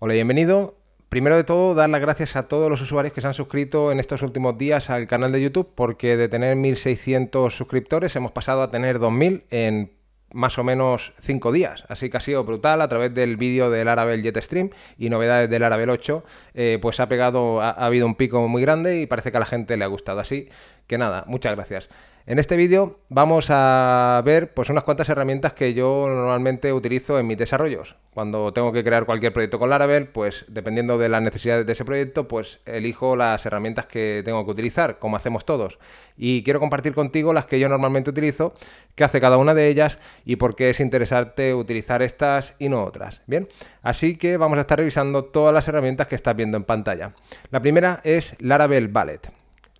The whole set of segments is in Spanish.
Hola, bienvenido. Primero de todo, dar las gracias a todos los usuarios que se han suscrito en estos últimos días al canal de YouTube, porque de tener 1.600 suscriptores hemos pasado a tener 2.000 en más o menos 5 días. Así que ha sido brutal a través del vídeo del Arabel Jetstream y novedades del Arabel 8, eh, pues ha pegado, ha habido un pico muy grande y parece que a la gente le ha gustado. Así que nada, muchas gracias. En este vídeo vamos a ver pues, unas cuantas herramientas que yo normalmente utilizo en mis desarrollos. Cuando tengo que crear cualquier proyecto con Laravel, pues dependiendo de las necesidades de ese proyecto, pues elijo las herramientas que tengo que utilizar, como hacemos todos. Y quiero compartir contigo las que yo normalmente utilizo, qué hace cada una de ellas y por qué es interesante utilizar estas y no otras. Bien, así que vamos a estar revisando todas las herramientas que estás viendo en pantalla. La primera es Laravel Ballet.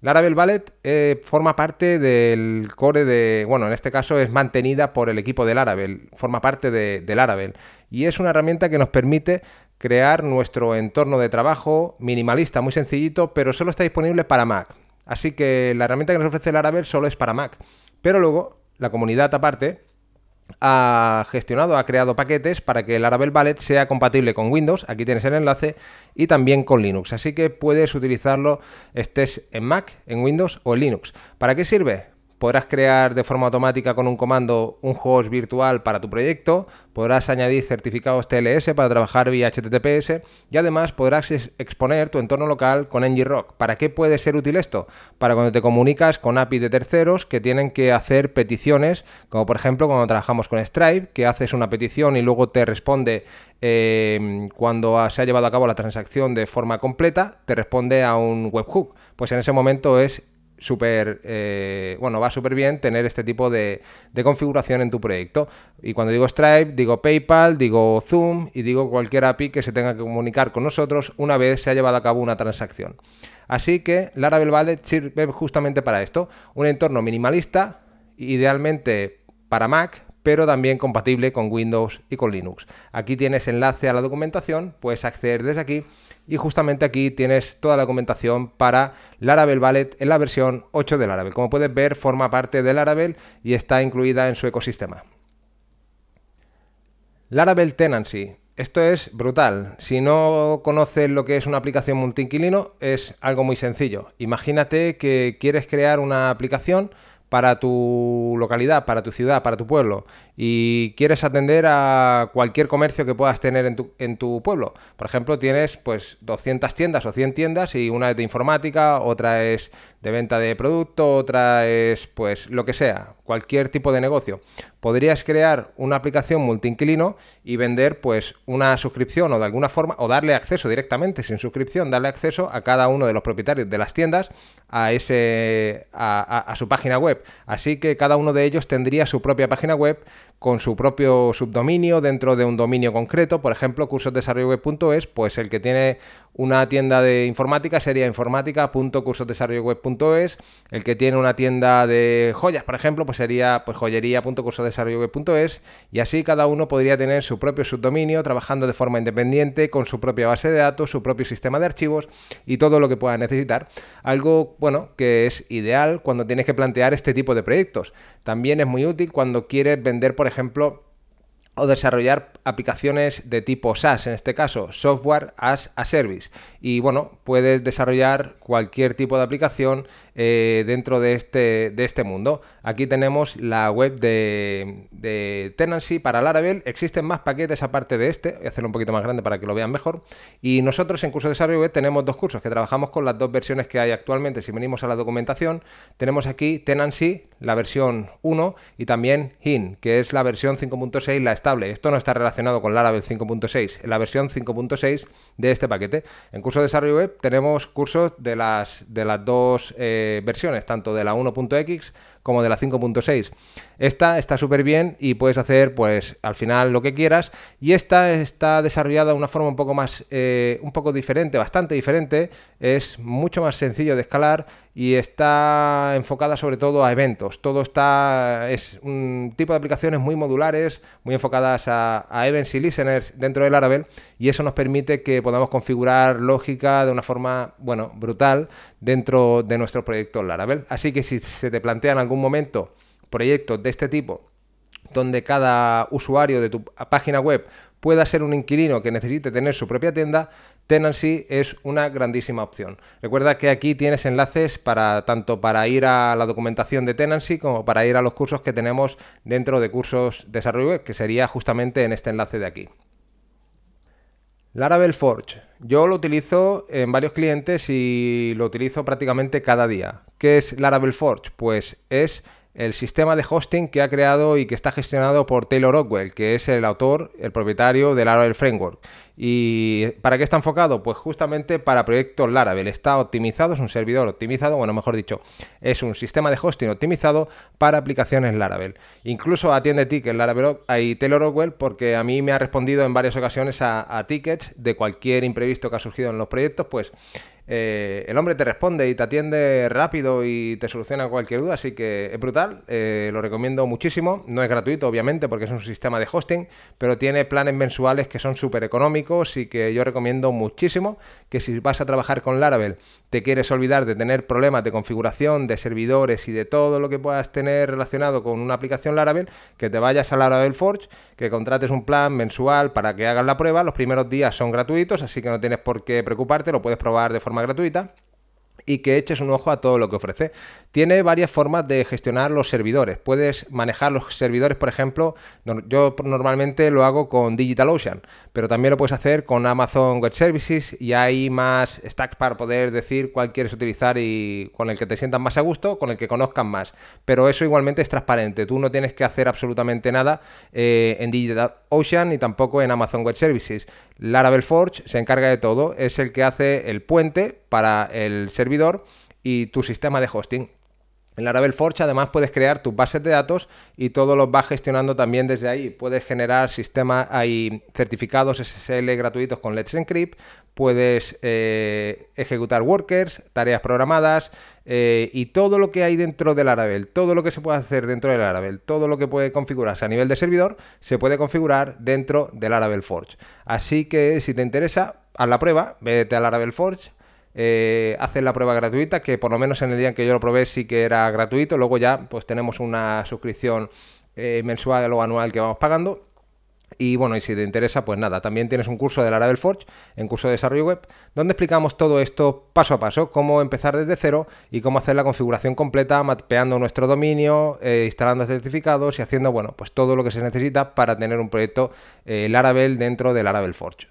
Laravel Ballet eh, forma parte del core de, bueno, en este caso es mantenida por el equipo de Laravel, forma parte de, de Laravel y es una herramienta que nos permite crear nuestro entorno de trabajo minimalista, muy sencillito, pero solo está disponible para Mac. Así que la herramienta que nos ofrece Laravel solo es para Mac. Pero luego, la comunidad aparte, ha gestionado, ha creado paquetes para que el Laravel Ballet sea compatible con Windows, aquí tienes el enlace, y también con Linux. Así que puedes utilizarlo estés en Mac, en Windows o en Linux. ¿Para qué sirve? podrás crear de forma automática con un comando un host virtual para tu proyecto, podrás añadir certificados TLS para trabajar vía HTTPS y además podrás exponer tu entorno local con NGRock. ¿Para qué puede ser útil esto? Para cuando te comunicas con API de terceros que tienen que hacer peticiones, como por ejemplo cuando trabajamos con Stripe, que haces una petición y luego te responde em, cuando se ha llevado a cabo la transacción de forma completa, te responde a un webhook. Pues en ese momento es súper, eh, bueno, va súper bien tener este tipo de, de, configuración en tu proyecto. Y cuando digo Stripe, digo PayPal, digo Zoom y digo cualquier API que se tenga que comunicar con nosotros una vez se ha llevado a cabo una transacción. Así que Laravel Wallet sirve justamente para esto, un entorno minimalista, idealmente para Mac, pero también compatible con Windows y con Linux. Aquí tienes enlace a la documentación, puedes acceder desde aquí y justamente aquí tienes toda la documentación para Laravel Valet en la versión 8 de Laravel. Como puedes ver, forma parte de Laravel y está incluida en su ecosistema. Laravel Tenancy. Esto es brutal. Si no conoces lo que es una aplicación multiinquilino, es algo muy sencillo. Imagínate que quieres crear una aplicación para tu localidad, para tu ciudad, para tu pueblo y quieres atender a cualquier comercio que puedas tener en tu, pueblo. Por ejemplo, tienes pues 200 tiendas o 100 tiendas y una es de informática, otra es de venta de producto, otra es pues lo que sea, cualquier tipo de negocio. Podrías crear una aplicación multiinquilino y vender pues una suscripción o de alguna forma o darle acceso directamente sin suscripción, darle acceso a cada uno de los propietarios de las tiendas a ese a su página web. Así que cada uno de ellos tendría su propia página web con su propio subdominio dentro de un dominio concreto, por ejemplo, cursosdesarrollo.es, pues el que tiene una tienda de informática sería informática.cursodesarrolloweb.es. El que tiene una tienda de joyas, por ejemplo, pues sería pues joyería.cursodesarrolloweb.es. Y así cada uno podría tener su propio subdominio, trabajando de forma independiente, con su propia base de datos, su propio sistema de archivos y todo lo que pueda necesitar. Algo, bueno, que es ideal cuando tienes que plantear este tipo de proyectos. También es muy útil cuando quieres vender, por ejemplo, o desarrollar aplicaciones de tipo SaaS, en este caso, software as a service. Y bueno, puedes desarrollar cualquier tipo de aplicación eh, dentro de este, de este mundo. Aquí tenemos la web de, Tenancy para Laravel. Existen más paquetes aparte de este. Voy a hacerlo un poquito más grande para que lo vean mejor. Y nosotros en curso de desarrollo tenemos dos cursos que trabajamos con las dos versiones que hay actualmente. Si venimos a la documentación, tenemos aquí Tenancy, la versión 1, y también HIN, que es la versión 5.6, la está esto no está relacionado con Laravel 5.6, la versión 5.6 de este paquete. En curso de desarrollo web tenemos cursos de las, de las dos eh, versiones, tanto de la 1.x como de la 5.6. Esta está súper bien y puedes hacer pues al final lo que quieras y esta está desarrollada de una forma un poco más, eh, un poco diferente, bastante diferente, es mucho más sencillo de escalar y está enfocada sobre todo a eventos. Todo está, es un tipo de aplicaciones muy modulares, muy enfocadas a, events y listeners dentro de Laravel y eso nos permite que podamos configurar lógica de una forma, bueno, brutal dentro de nuestro proyecto Laravel. Así que si se te plantea en algún momento proyectos de este tipo, donde cada usuario de tu página web pueda ser un inquilino que necesite tener su propia tienda, Tenancy es una grandísima opción. Recuerda que aquí tienes enlaces para tanto para ir a la documentación de Tenancy como para ir a los cursos que tenemos dentro de cursos de desarrollo web, que sería justamente en este enlace de aquí. Laravel Forge. Yo lo utilizo en varios clientes y lo utilizo prácticamente cada día. ¿Qué es Laravel Forge? Pues es el sistema de hosting que ha creado y que está gestionado por Taylor Rockwell, que es el autor, el propietario del Laravel Framework. ¿Y para qué está enfocado? Pues justamente para proyectos Laravel. Está optimizado, es un servidor optimizado, bueno, mejor dicho, es un sistema de hosting optimizado para aplicaciones Laravel. Incluso atiende tickets Laravel y Taylor Rockwell porque a mí me ha respondido en varias ocasiones a, a tickets de cualquier imprevisto que ha surgido en los proyectos, pues eh, el hombre te responde y te atiende rápido y te soluciona cualquier duda, así que es brutal, eh, lo recomiendo muchísimo. No es gratuito, obviamente, porque es un sistema de hosting, pero tiene planes mensuales que son súper económicos y que yo recomiendo muchísimo que si vas a trabajar con Laravel, te quieres olvidar de tener problemas de configuración, de servidores y de todo lo que puedas tener relacionado con una aplicación Laravel, que te vayas a Laravel Forge, que contrates un plan mensual para que hagas la prueba. Los primeros días son gratuitos, así que no tienes por qué preocuparte, lo puedes probar de forma gratuita y que eches un ojo a todo lo que ofrece. Tiene varias formas de gestionar los servidores. Puedes manejar los servidores, por ejemplo, yo normalmente lo hago con digital ocean pero también lo puedes hacer con Amazon Web Services y hay más stacks para poder decir cuál quieres utilizar y con el que te sientas más a gusto, con el que conozcan más. Pero eso igualmente es transparente. Tú no tienes que hacer absolutamente nada eh, en en ocean ni tampoco en Amazon Web Services. Laravel Forge se encarga de todo, es el que hace el puente para el servidor y tu sistema de hosting. En Laravel Forge además puedes crear tus bases de datos y todo lo vas gestionando también desde ahí. Puedes generar sistemas, hay certificados SSL gratuitos con Let's Encrypt, puedes eh, ejecutar workers, tareas programadas eh, y todo lo que hay dentro del Laravel, todo lo que se puede hacer dentro del Laravel, todo lo que puede configurarse a nivel de servidor, se puede configurar dentro del Laravel Forge. Así que si te interesa, haz la prueba, vete a Laravel Forge, eh, la prueba gratuita, que por lo menos en el día en que yo lo probé sí que era gratuito, luego ya pues tenemos una suscripción eh, mensual o anual que vamos pagando. Y bueno, y si te interesa, pues nada, también tienes un curso de Laravel Forge, en curso de desarrollo web, donde explicamos todo esto paso a paso, cómo empezar desde cero y cómo hacer la configuración completa, mapeando nuestro dominio, eh, instalando certificados y haciendo, bueno, pues todo lo que se necesita para tener un proyecto el eh, Laravel dentro del Laravel Forge.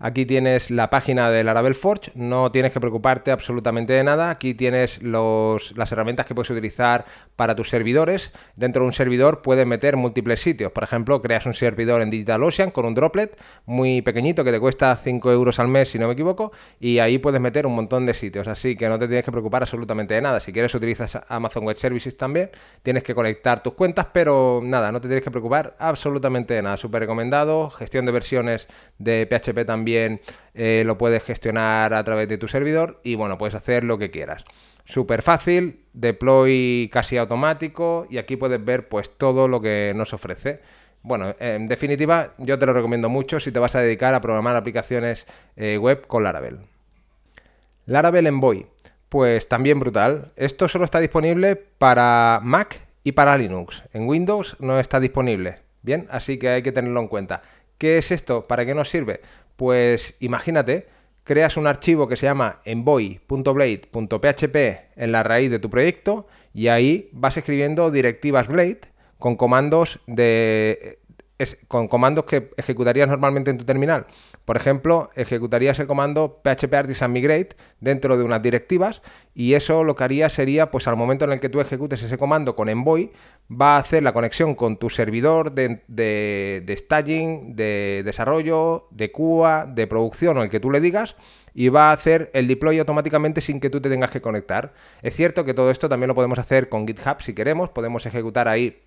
Aquí tienes la página de Laravel Forge, no tienes que preocuparte absolutamente de nada. Aquí tienes los, las herramientas que puedes utilizar para tus servidores. Dentro de un servidor puedes meter múltiples sitios. Por ejemplo, creas un servidor en DigitalOcean con un droplet muy pequeñito que te cuesta 5 euros al mes, si no me equivoco, y ahí puedes meter un montón de sitios. Así que no te tienes que preocupar absolutamente de nada. Si quieres, utilizas Amazon Web Services también. Tienes que conectar tus cuentas, pero nada, no te tienes que preocupar absolutamente de nada. Súper recomendado. Gestión de versiones de PHP también eh, lo puedes gestionar a través de tu servidor y bueno, puedes hacer lo que quieras. Súper fácil, deploy casi automático y aquí puedes ver pues todo lo que nos ofrece. Bueno, en definitiva, yo te lo recomiendo mucho si te vas a dedicar a programar aplicaciones eh, web con Laravel. Laravel Envoy, pues también brutal. Esto solo está disponible para Mac y para Linux. En Windows no está disponible. Bien, así que hay que tenerlo en cuenta. ¿Qué es esto? ¿Para qué nos sirve? Pues imagínate, creas un archivo que se llama envoy.blade.php en la raíz de tu proyecto y ahí vas escribiendo directivas Blade con comandos de es, con comandos que ejecutarías normalmente en tu terminal. Por ejemplo, ejecutarías el comando php artisan migrate dentro de unas directivas y eso lo que haría sería, pues al momento en el que tú ejecutes ese comando con Envoy, va a hacer la conexión con tu servidor de, staging, de desarrollo, de CUA, de producción o el que tú le digas y va a hacer el deploy automáticamente sin que tú te tengas que conectar. Es cierto que todo esto también lo podemos hacer con GitHub si queremos, podemos ejecutar ahí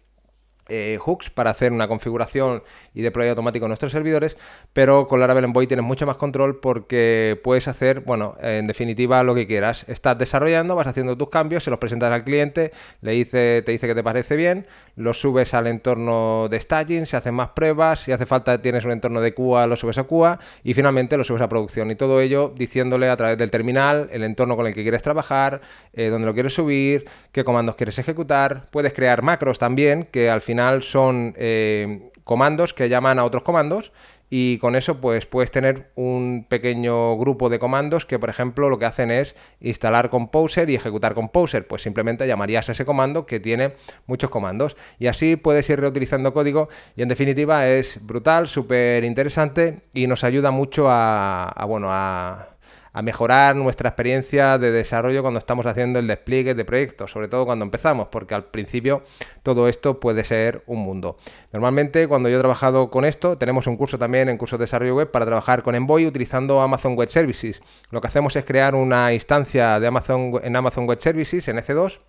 eh, hooks para hacer una configuración y deploy automático en nuestros servidores, pero con Laravel Envoy tienes mucho más control porque puedes hacer, bueno, en definitiva lo que quieras. Estás desarrollando, vas haciendo tus cambios, se los presentas al cliente, le dice, te dice que te parece bien, lo subes al entorno de staging, se hacen más pruebas, si hace falta tienes un entorno de QA, lo subes a QA y finalmente lo subes a producción. Y todo ello diciéndole a través del terminal el entorno con el que quieres trabajar, eh, dónde lo quieres subir, qué comandos quieres ejecutar. Puedes crear macros también, que al final son eh, comandos que llaman a otros comandos y con eso pues puedes tener un pequeño grupo de comandos que por ejemplo lo que hacen es instalar Composer y ejecutar Composer, pues simplemente llamarías a ese comando que tiene muchos comandos y así puedes ir reutilizando código y en definitiva es brutal, súper interesante y nos ayuda mucho a, a bueno, a a mejorar nuestra experiencia de desarrollo cuando estamos haciendo el despliegue de proyectos, sobre todo cuando empezamos, porque al principio todo esto puede ser un mundo. Normalmente cuando yo he trabajado con esto, tenemos un curso también en cursos de desarrollo web para trabajar con Envoy utilizando Amazon Web Services. Lo que hacemos es crear una instancia de Amazon en Amazon Web Services en EC2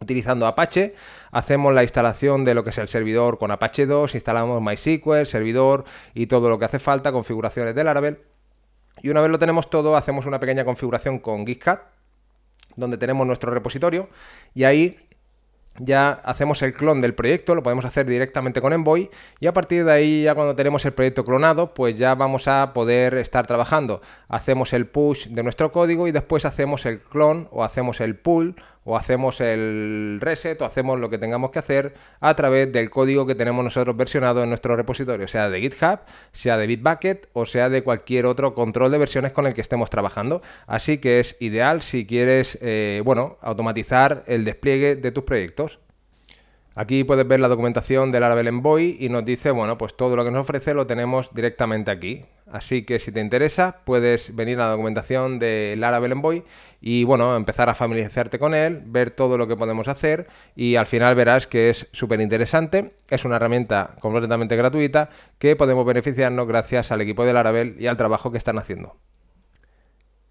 utilizando Apache, hacemos la instalación de lo que es el servidor con Apache 2, instalamos MySQL, servidor y todo lo que hace falta, configuraciones de Laravel y una vez lo tenemos todo, hacemos una pequeña configuración con GitCat, donde tenemos nuestro repositorio, y ahí ya hacemos el clon del proyecto, lo podemos hacer directamente con Envoy y a partir de ahí ya cuando tenemos el proyecto clonado pues ya vamos a poder estar trabajando. Hacemos el push de nuestro código y después hacemos el clon o hacemos el pull o hacemos el reset o hacemos lo que tengamos que hacer a través del código que tenemos nosotros versionado en nuestro repositorio, sea de GitHub, sea de Bitbucket o sea de cualquier otro control de versiones con el que estemos trabajando. Así que es ideal si quieres, eh, bueno, automatizar el despliegue de tus proyectos. Aquí puedes ver la documentación del Laravel Envoy y nos dice, bueno, pues todo lo que nos ofrece lo tenemos directamente aquí. Así que si te interesa, puedes venir a la documentación del Laravel Envoy y, bueno, empezar a familiarizarte con él, ver todo lo que podemos hacer y al final verás que es súper interesante. Es una herramienta completamente gratuita que podemos beneficiarnos gracias al equipo del Laravel y al trabajo que están haciendo.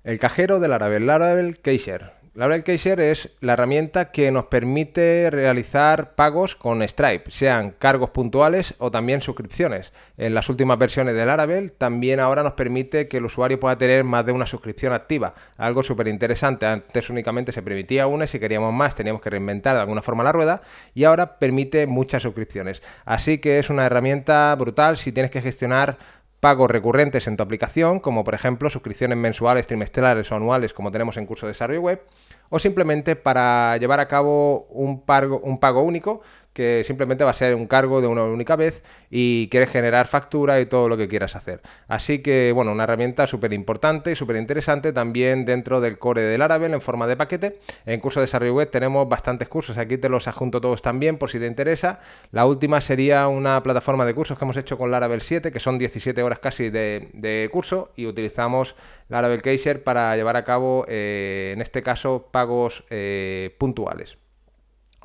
El cajero del Laravel, Laravel Cashier. Laravel Kaiser es la herramienta que nos permite realizar pagos con Stripe, sean cargos puntuales o también suscripciones. En las últimas versiones de Laravel también ahora nos permite que el usuario pueda tener más de una suscripción activa, algo súper interesante. Antes únicamente se permitía una y si queríamos más teníamos que reinventar de alguna forma la rueda y ahora permite muchas suscripciones. Así que es una herramienta brutal si tienes que gestionar pagos recurrentes en tu aplicación, como por ejemplo suscripciones mensuales, trimestrales o anuales, como tenemos en curso de desarrollo web, o simplemente para llevar a cabo un pago, un pago único que simplemente va a ser un cargo de una única vez y quieres generar factura y todo lo que quieras hacer. Así que, bueno, una herramienta súper importante y súper interesante también dentro del core del Laravel en forma de paquete. En curso de desarrollo web tenemos bastantes cursos, aquí te los adjunto todos también por si te interesa. La última sería una plataforma de cursos que hemos hecho con Laravel 7, que son 17 horas casi de, curso y utilizamos Laravel Kaiser para llevar a cabo, eh, en este caso, pagos eh, puntuales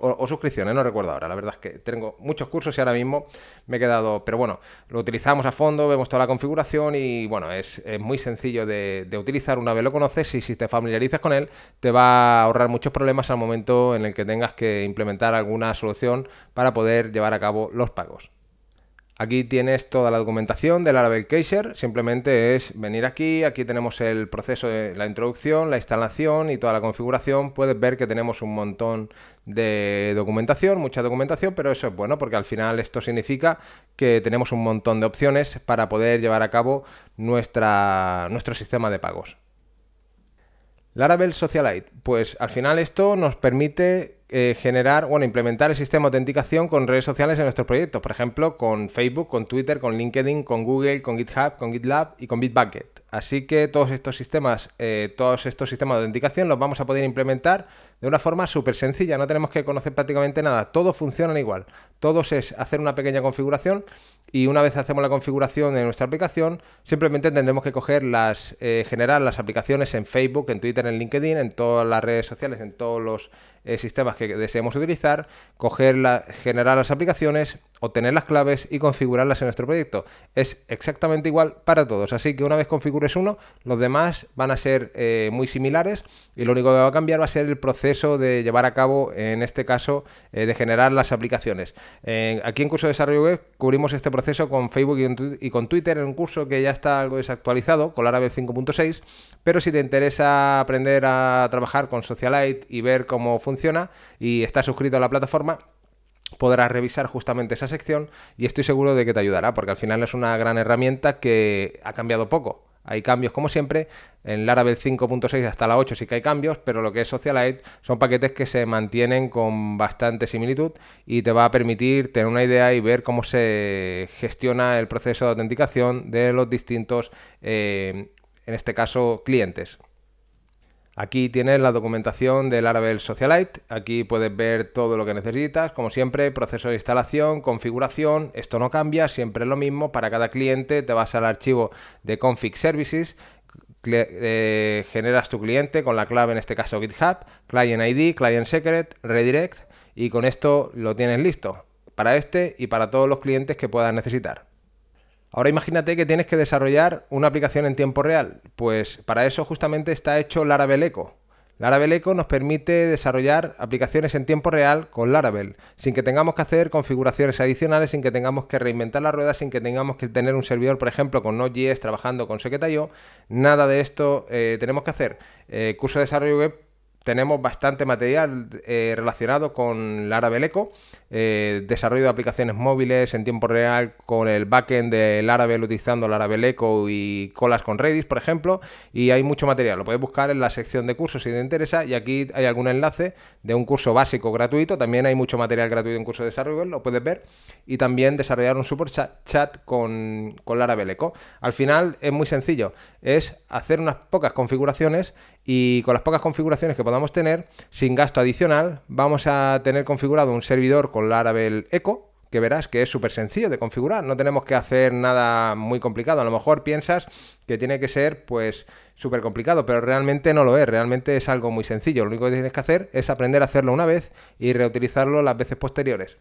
o, suscripciones, no recuerdo ahora. La verdad es que tengo muchos cursos y ahora mismo me he quedado. Pero bueno, lo utilizamos a fondo, vemos toda la configuración y bueno, es, muy sencillo de, utilizar. Una vez lo conoces y si te familiarizas con él, te va a ahorrar muchos problemas al momento en el que tengas que implementar alguna solución para poder llevar a cabo los pagos. Aquí tienes toda la documentación del Laravel Caser simplemente es venir aquí, aquí tenemos el proceso de la introducción, la instalación y toda la configuración. Puedes ver que tenemos un montón de documentación, mucha documentación, pero eso es bueno porque al final esto significa que tenemos un montón de opciones para poder llevar a cabo nuestra, nuestro sistema de pagos. Laravel Socialite. Pues al final esto nos permite eh, generar, bueno, implementar el sistema de autenticación con redes sociales en nuestros proyectos. Por ejemplo, con Facebook, con Twitter, con LinkedIn, con Google, con GitHub, con GitLab y con Bitbucket. Así que todos estos sistemas, eh, todos estos sistemas de autenticación los vamos a poder implementar de una forma súper sencilla, no tenemos que conocer prácticamente nada, todos funcionan igual, todos es hacer una pequeña configuración y una vez hacemos la configuración de nuestra aplicación, simplemente tendremos que coger las, eh, generar las aplicaciones en Facebook, en Twitter, en LinkedIn, en todas las redes sociales, en todos los eh, sistemas que deseemos utilizar, coger la, generar las aplicaciones, obtener las claves y configurarlas en nuestro proyecto. Es exactamente igual para todos, así que una vez configures uno, los demás van a ser eh, muy similares y lo único que va a cambiar va a ser el proceso de llevar a cabo, en este caso, eh, de generar las aplicaciones. aquí en Curso de Desarrollo Web cubrimos este proceso con Facebook y, con Twitter en un curso que ya está algo desactualizado, con Laravel 5.6, pero si te interesa aprender a trabajar con Socialite y ver cómo funciona y estás suscrito a la plataforma, podrás revisar justamente esa sección y estoy seguro de que te ayudará, porque al final es una gran herramienta que ha cambiado poco. Hay cambios como siempre, en Laravel 5.6 hasta la 8 sí que hay cambios, pero lo que es Socialite son paquetes que se mantienen con bastante similitud y te va a permitir tener una idea y ver cómo se gestiona el proceso de autenticación de los distintos, eh, en este caso, clientes. Aquí tienes la documentación del Laravel Socialite, aquí puedes ver todo lo que necesitas, como siempre, proceso de instalación, configuración, esto no cambia, siempre es lo mismo, para cada cliente te vas al archivo de config services, eh, generas tu cliente con la clave, en este caso GitHub, client ID, client secret, redirect, y con esto lo tienes listo, para este y para todos los clientes que puedas necesitar. Ahora imagínate que tienes que desarrollar una aplicación en tiempo real. Pues para eso justamente está hecho Laravel Echo. Laravel Echo nos permite desarrollar aplicaciones en tiempo real con Laravel, sin que tengamos que hacer configuraciones adicionales, sin que tengamos que reinventar la rueda, sin que tengamos que tener un servidor, por ejemplo, con Node.js trabajando con Socket.IO, Nada de esto eh, tenemos que hacer. Eh, curso de desarrollo web tenemos bastante material eh, relacionado con Laravel Echo, eh, desarrollo de aplicaciones móviles en tiempo real con el backend de Laravel utilizando Laravel Echo y colas con Redis, por ejemplo, y hay mucho material. Lo puedes buscar en la sección de cursos si te interesa y aquí hay algún enlace de un curso básico gratuito. También hay mucho material gratuito en curso de desarrollo, lo puedes ver. Y también desarrollar un super chat, chat con, con Laravel Echo. Al final es muy sencillo, es hacer unas pocas configuraciones y con las pocas configuraciones que podamos tener, sin gasto adicional, vamos a tener configurado un servidor con con Laravel Echo, que verás que es súper sencillo de configurar, no tenemos que hacer nada muy complicado. A lo mejor piensas que tiene que ser pues súper complicado, pero realmente no lo es, realmente es algo muy sencillo. Lo único que tienes que hacer es aprender a hacerlo una vez y reutilizarlo las veces posteriores.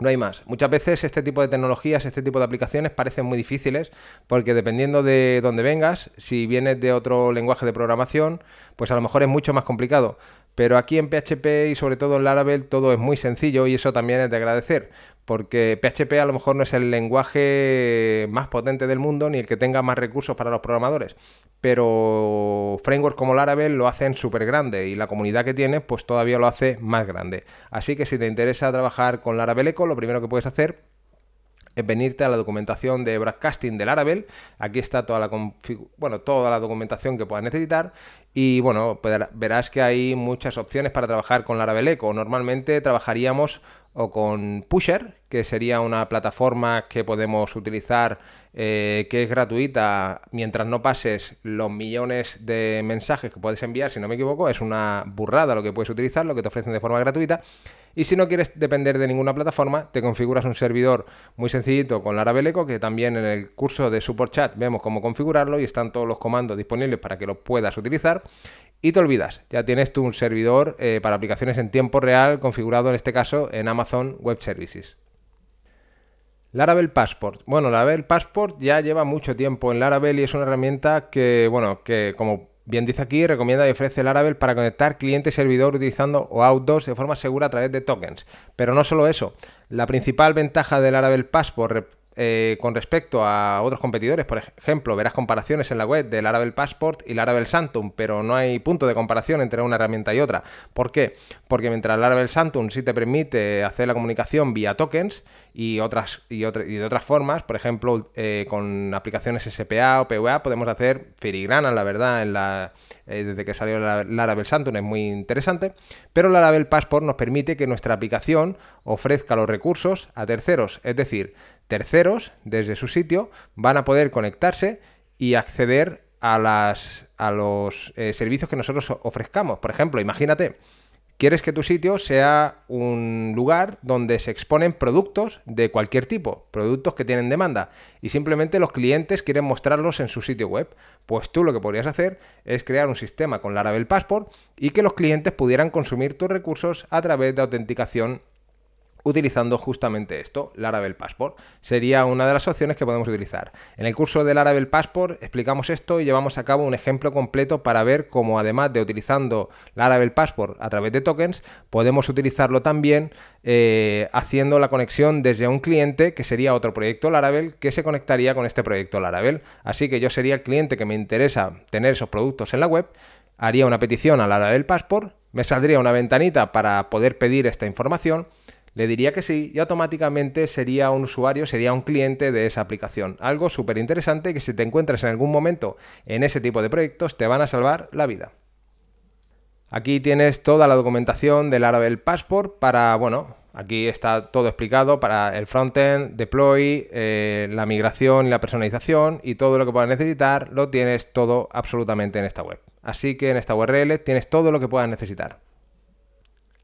No hay más. Muchas veces este tipo de tecnologías, este tipo de aplicaciones parecen muy difíciles porque dependiendo de dónde vengas, si vienes de otro lenguaje de programación, pues a lo mejor es mucho más complicado. Pero aquí en PHP y sobre todo en Laravel todo es muy sencillo y eso también es de agradecer, porque PHP a lo mejor no es el lenguaje más potente del mundo ni el que tenga más recursos para los programadores, pero frameworks como Laravel lo hacen súper grande y la comunidad que tiene pues todavía lo hace más grande. Así que si te interesa trabajar con Laravel Eco, lo primero que puedes hacer eh, venirte a la documentación de broadcasting de Laravel. Aquí está toda la, bueno, toda la documentación que puedas necesitar y bueno, verás que hay muchas opciones para trabajar con Laravel Eco. Normalmente trabajaríamos o con Pusher, que sería una plataforma que podemos utilizar eh, que es gratuita mientras no pases los millones de mensajes que puedes enviar, si no me equivoco, es una burrada lo que puedes utilizar, lo que te ofrecen de forma gratuita. Y si no quieres depender de ninguna plataforma, te configuras un servidor muy sencillito con Laravel Eco, que también en el curso de Support Chat vemos cómo configurarlo y están todos los comandos disponibles para que lo puedas utilizar. Y te olvidas, ya tienes tú un servidor eh, para aplicaciones en tiempo real configurado en este caso en Amazon Web Services. Laravel Passport. Bueno, Laravel Passport ya lleva mucho tiempo en Laravel y es una herramienta que, bueno, que como Bien dice aquí, recomienda y ofrece el Laravel para conectar cliente y servidor utilizando OAuth 2 de forma segura a través de tokens. Pero no solo eso, la principal ventaja del Laravel Passport eh, con respecto a otros competidores. Por ejemplo, verás comparaciones en la web del Laravel Passport y Laravel Santum, pero no hay punto de comparación entre una herramienta y otra. ¿Por qué? Porque mientras Laravel Santum sí te permite hacer la comunicación vía tokens y, otras, y, de otras formas, por ejemplo, eh, con aplicaciones SPA o PWA podemos hacer filigranas, la verdad, en la, eh, desde que salió Laravel Santum es muy interesante, pero Laravel Passport nos permite que nuestra aplicación ofrezca los recursos a terceros, es decir, terceros desde su sitio van a poder conectarse y acceder a, las, a los eh, servicios que nosotros ofrezcamos. Por ejemplo, imagínate, quieres que tu sitio sea un lugar donde se exponen productos de cualquier tipo, productos que tienen demanda, y simplemente los clientes quieren mostrarlos en su sitio web. Pues tú lo que podrías hacer es crear un sistema con Laravel Passport y que los clientes pudieran consumir tus recursos a través de autenticación utilizando justamente esto, Laravel Passport. Sería una de las opciones que podemos utilizar. En el curso de Laravel Passport explicamos esto y llevamos a cabo un ejemplo completo para ver cómo además de utilizando Laravel Passport a través de tokens, podemos utilizarlo también eh, haciendo la conexión desde un cliente que sería otro proyecto Laravel que se conectaría con este proyecto Laravel. Así que yo sería el cliente que me interesa tener esos productos en la web, haría una petición a Laravel Passport, me saldría una ventanita para poder pedir esta información, le diría que sí y automáticamente sería un usuario, sería un cliente de esa aplicación. Algo súper interesante que si te encuentras en algún momento en ese tipo de proyectos te van a salvar la vida. Aquí tienes toda la documentación del Laravel Passport para, bueno, aquí está todo explicado para el frontend, deploy, eh, la migración y la personalización y todo lo que puedas necesitar lo tienes todo absolutamente en esta web. Así que en esta URL tienes todo lo que puedas necesitar.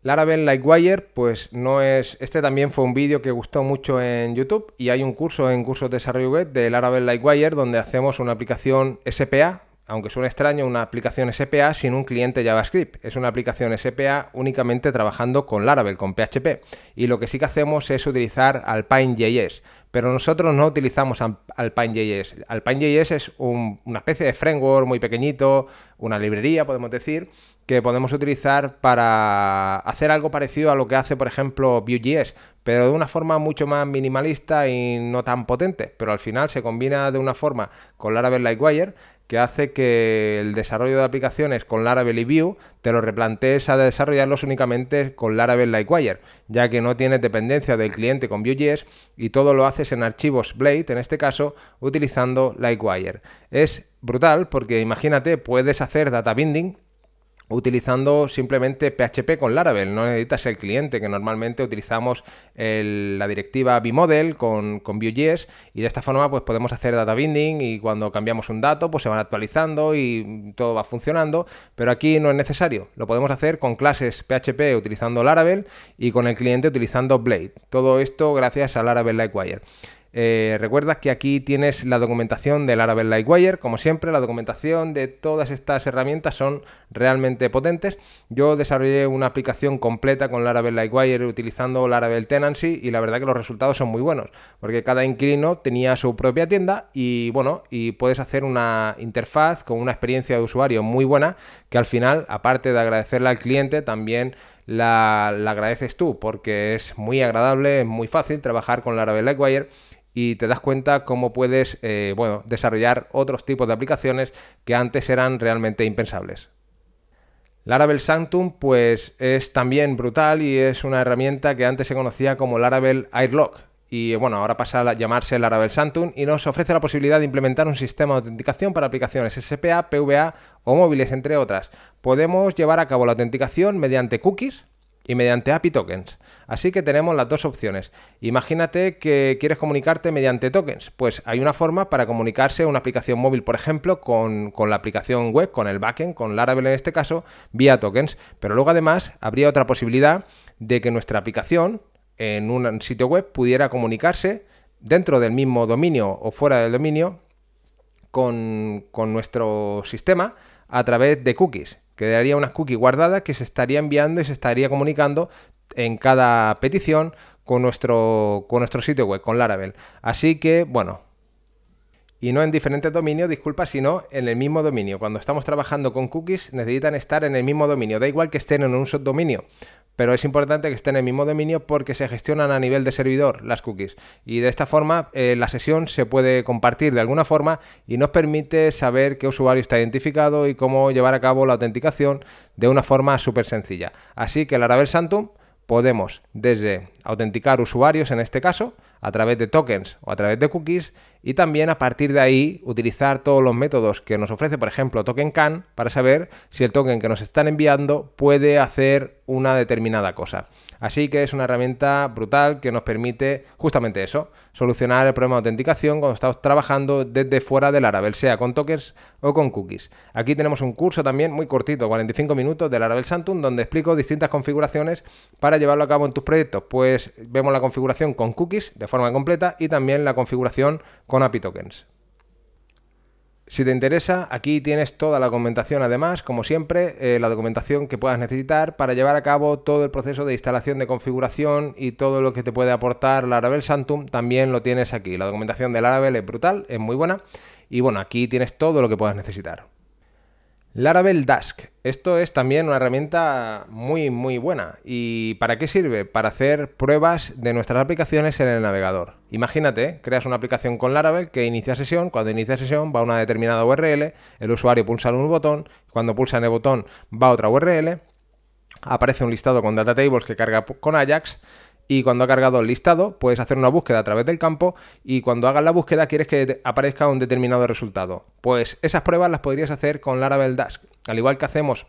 Laravel Lightwire, pues no es... Este también fue un vídeo que gustó mucho en YouTube y hay un curso en Cursos de Desarrollo Web de Laravel Lightwire donde hacemos una aplicación SPA, aunque suene extraño, una aplicación SPA sin un cliente JavaScript. Es una aplicación SPA únicamente trabajando con Laravel, con PHP. Y lo que sí que hacemos es utilizar Alpine.js pero nosotros no utilizamos Alpine.js. Alpine.js es una especie de framework muy pequeñito, una librería, podemos decir, que podemos utilizar para hacer algo parecido a lo que hace, por ejemplo, Vue.js, pero de una forma mucho más minimalista y no tan potente, pero al final se combina de una forma con Laravel Lightwire que hace que el desarrollo de aplicaciones con Laravel y Vue te lo replantees a desarrollarlos únicamente con Laravel Lightwire, ya que no tienes dependencia del cliente con Vue.js y todo lo haces en archivos Blade, en este caso, utilizando Lightwire. Es brutal porque imagínate, puedes hacer data binding utilizando simplemente PHP con Laravel, no necesitas el cliente, que normalmente utilizamos la directiva Model con, con Vue.js y de esta forma pues podemos hacer data binding y cuando cambiamos un dato pues se van actualizando y todo va funcionando, pero aquí no es necesario, lo podemos hacer con clases PHP utilizando Laravel y con el cliente utilizando Blade, todo esto gracias a Laravel Lightwire. Eh, Recuerdas que aquí tienes la documentación del Laravel Lightwire, como siempre, la documentación de todas estas herramientas son realmente potentes. Yo desarrollé una aplicación completa con Laravel Lightwire utilizando Laravel Tenancy y la verdad que los resultados son muy buenos, porque cada inquilino tenía su propia tienda y bueno, y puedes hacer una interfaz con una experiencia de usuario muy buena que al final, aparte de agradecerle al cliente, también la, agradeces tú, porque es muy agradable, es muy fácil trabajar con Laravel Lightwire y te das cuenta cómo puedes eh, bueno, desarrollar otros tipos de aplicaciones que antes eran realmente impensables. Laravel Sanctum pues es también brutal y es una herramienta que antes se conocía como Laravel Airlock y bueno, ahora pasa a llamarse Laravel Sanctum y nos ofrece la posibilidad de implementar un sistema de autenticación para aplicaciones SPA, PVA o móviles entre otras. Podemos llevar a cabo la autenticación mediante cookies y mediante API tokens. Así que tenemos las dos opciones. Imagínate que quieres comunicarte mediante tokens. Pues hay una forma para comunicarse una aplicación móvil, por ejemplo, con, la aplicación web, con el backend, con Laravel en este caso, vía tokens. Pero luego además habría otra posibilidad de que nuestra aplicación en un sitio web pudiera comunicarse dentro del mismo dominio o fuera del dominio con, con nuestro sistema a través de cookies. Quedaría unas cookies guardadas que se estaría enviando y se estaría comunicando en cada petición con nuestro, con nuestro sitio web, con Laravel. Así que, bueno, y no en diferentes dominios, disculpa, sino en el mismo dominio. Cuando estamos trabajando con cookies necesitan estar en el mismo dominio, da igual que estén en un subdominio, pero es importante que estén en el mismo dominio porque se gestionan a nivel de servidor las cookies. Y de esta forma eh, la sesión se puede compartir de alguna forma y nos permite saber qué usuario está identificado y cómo llevar a cabo la autenticación de una forma súper sencilla. Así que Laravel Santum podemos desde autenticar usuarios en este caso a través de tokens o a través de cookies y también a partir de ahí utilizar todos los métodos que nos ofrece, por ejemplo, TokenCan, para saber si el token que nos están enviando puede hacer una determinada cosa. Así que es una herramienta brutal que nos permite justamente eso, solucionar el problema de autenticación cuando estamos trabajando desde fuera del Laravel, sea con tokens o con cookies. Aquí tenemos un curso también muy cortito, 45 minutos de Laravel Santum, donde explico distintas configuraciones para llevarlo a cabo en tus proyectos. Pues vemos la configuración con cookies de forma completa y también la configuración con API tokens. Si te interesa, aquí tienes toda la documentación, además, como siempre, eh, la documentación que puedas necesitar para llevar a cabo todo el proceso de instalación, de configuración y todo lo que te puede aportar Laravel Santum, también lo tienes aquí. La documentación de Laravel es brutal, es muy buena y bueno, aquí tienes todo lo que puedas necesitar. Laravel Dask. Esto es también una herramienta muy muy buena. ¿Y para qué sirve? Para hacer pruebas de nuestras aplicaciones en el navegador. Imagínate, creas una aplicación con Laravel que inicia sesión, cuando inicia sesión va a una determinada URL, el usuario pulsa en un botón, cuando pulsa en el botón va a otra URL, aparece un listado con data tables que carga con Ajax, y cuando ha cargado el listado puedes hacer una búsqueda a través del campo y cuando hagas la búsqueda quieres que aparezca un determinado resultado. Pues esas pruebas las podrías hacer con Laravel Dask. Al igual que hacemos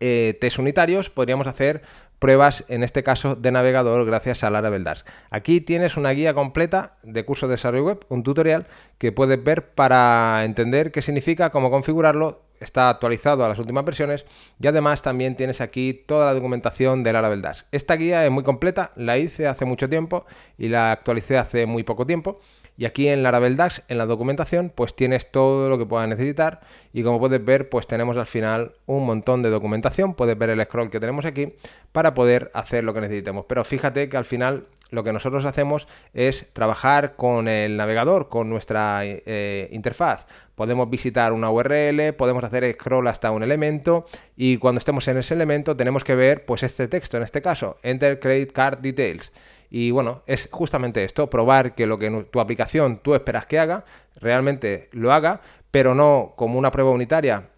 eh, test unitarios, podríamos hacer pruebas, en este caso, de navegador gracias a Laravel Dask. Aquí tienes una guía completa de curso de desarrollo web, un tutorial que puedes ver para entender qué significa, cómo configurarlo está actualizado a las últimas versiones y además también tienes aquí toda la documentación de Laravel Dash. Esta guía es muy completa, la hice hace mucho tiempo y la actualicé hace muy poco tiempo y aquí en Laravel Dash, en la documentación, pues tienes todo lo que puedas necesitar y como puedes ver, pues tenemos al final un montón de documentación, puedes ver el scroll que tenemos aquí para poder hacer lo que necesitemos. Pero fíjate que al final lo que nosotros hacemos es trabajar con el navegador, con nuestra eh, interfaz. Podemos visitar una URL, podemos hacer scroll hasta un elemento y cuando estemos en ese elemento tenemos que ver pues este texto, en este caso, Enter Credit Card Details. Y bueno, es justamente esto, probar que lo que tu aplicación tú esperas que haga, realmente lo haga, pero no como una prueba unitaria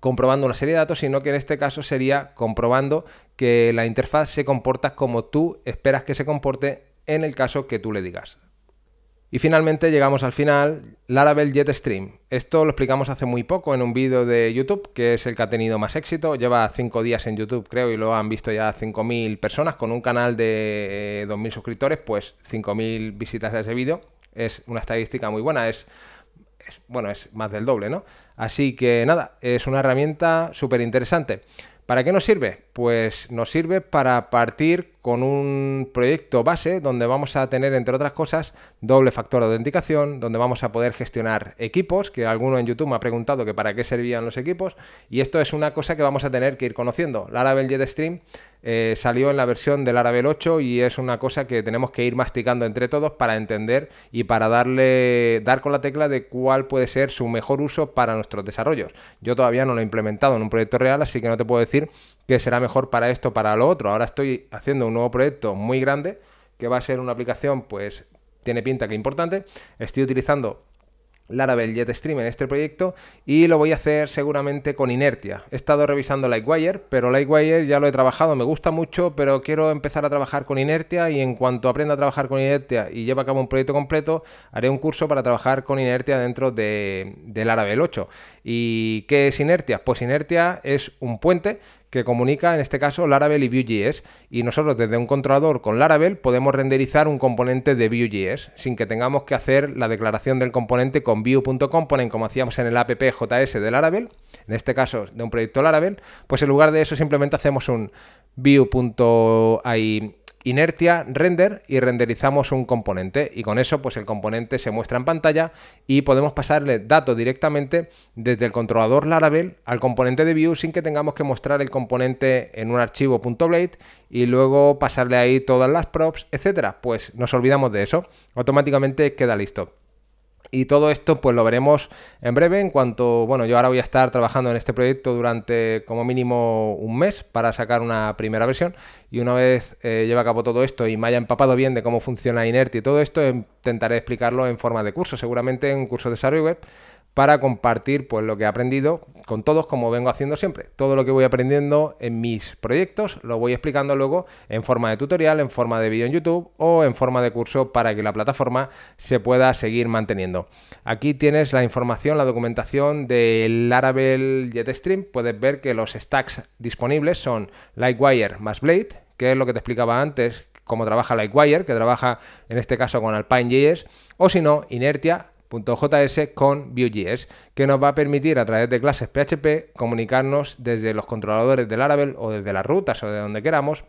comprobando una serie de datos, sino que en este caso sería comprobando que la interfaz se comporta como tú esperas que se comporte en el caso que tú le digas. Y finalmente llegamos al final, Laravel JetStream. Esto lo explicamos hace muy poco en un vídeo de YouTube, que es el que ha tenido más éxito. Lleva 5 días en YouTube, creo, y lo han visto ya 5.000 personas. Con un canal de 2.000 eh, suscriptores, pues 5.000 visitas a ese vídeo. Es una estadística muy buena, es bueno, es más del doble, ¿no? Así que nada, es una herramienta súper interesante. ¿Para qué nos sirve? Pues nos sirve para partir con un proyecto base donde vamos a tener, entre otras cosas, doble factor de autenticación, donde vamos a poder gestionar equipos, que alguno en YouTube me ha preguntado que para qué servían los equipos, y esto es una cosa que vamos a tener que ir conociendo. Laravel JetStream eh, salió en la versión del Laravel 8 y es una cosa que tenemos que ir masticando entre todos para entender y para darle, dar con la tecla de cuál puede ser su mejor uso para nuestros desarrollos. Yo todavía no lo he implementado en un proyecto real, así que no te puedo decir que será mejor para esto para lo otro. Ahora estoy haciendo un nuevo proyecto muy grande que va a ser una aplicación, pues tiene pinta que importante. Estoy utilizando Laravel JetStream en este proyecto y lo voy a hacer seguramente con inertia. He estado revisando Lightwire, pero Lightwire ya lo he trabajado, me gusta mucho, pero quiero empezar a trabajar con inertia y en cuanto aprenda a trabajar con inertia y lleve a cabo un proyecto completo, haré un curso para trabajar con inertia dentro de, de Laravel 8. ¿Y qué es inertia? Pues inertia es un puente que comunica en este caso Laravel y Vue.js y nosotros desde un controlador con Laravel podemos renderizar un componente de Vue.js sin que tengamos que hacer la declaración del componente con Vue.component como hacíamos en el app.js de Laravel, en este caso de un proyecto Laravel, pues en lugar de eso simplemente hacemos un Vue.ai inertia, render y renderizamos un componente y con eso pues el componente se muestra en pantalla y podemos pasarle datos directamente desde el controlador Laravel al componente de view sin que tengamos que mostrar el componente en un archivo .blade y luego pasarle ahí todas las props, etcétera. Pues nos olvidamos de eso, automáticamente queda listo. Y todo esto pues lo veremos en breve, en cuanto, bueno, yo ahora voy a estar trabajando en este proyecto durante como mínimo un mes para sacar una primera versión y una vez eh, lleve a cabo todo esto y me haya empapado bien de cómo funciona Inert y todo esto, intentaré explicarlo en forma de curso, seguramente en curso de desarrollo web para compartir pues lo que he aprendido con todos como vengo haciendo siempre. Todo lo que voy aprendiendo en mis proyectos lo voy explicando luego en forma de tutorial, en forma de vídeo en YouTube o en forma de curso para que la plataforma se pueda seguir manteniendo. Aquí tienes la información, la documentación del Laravel JetStream. Puedes ver que los stacks disponibles son Lightwire más Blade, que es lo que te explicaba antes, cómo trabaja Lightwire, que trabaja en este caso con Alpine.js, o si no, Inertia, .js con Vue.js, que nos va a permitir a través de clases PHP comunicarnos desde los controladores del Laravel o desde las rutas o de donde queramos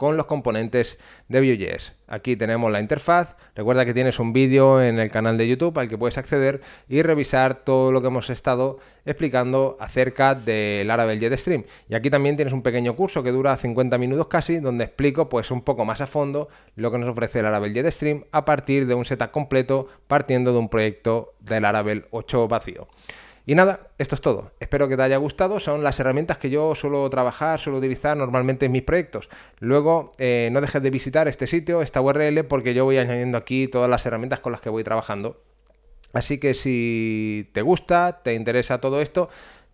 con los componentes de Vue.js. Aquí tenemos la interfaz, recuerda que tienes un vídeo en el canal de YouTube al que puedes acceder y revisar todo lo que hemos estado explicando acerca del Laravel JetStream. Y aquí también tienes un pequeño curso que dura 50 minutos casi, donde explico pues un poco más a fondo lo que nos ofrece el Laravel JetStream a partir de un setup completo partiendo de un proyecto del Laravel 8 vacío. Y nada, esto es todo. Espero que te haya gustado. Son las herramientas que yo suelo trabajar, suelo utilizar normalmente en mis proyectos. Luego, eh, no dejes de visitar este sitio, esta URL, porque yo voy añadiendo aquí todas las herramientas con las que voy trabajando. Así que si te gusta, te interesa todo esto,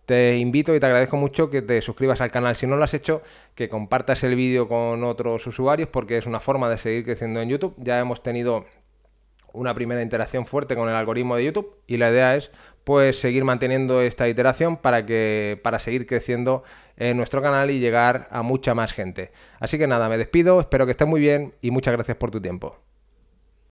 te invito y te agradezco mucho que te suscribas al canal si no lo has hecho, que compartas el vídeo con otros usuarios porque es una forma de seguir creciendo en YouTube. Ya hemos tenido una primera interacción fuerte con el algoritmo de YouTube y la idea es pues seguir manteniendo esta iteración para que para seguir creciendo en nuestro canal y llegar a mucha más gente. Así que nada, me despido, espero que estés muy bien y muchas gracias por tu tiempo.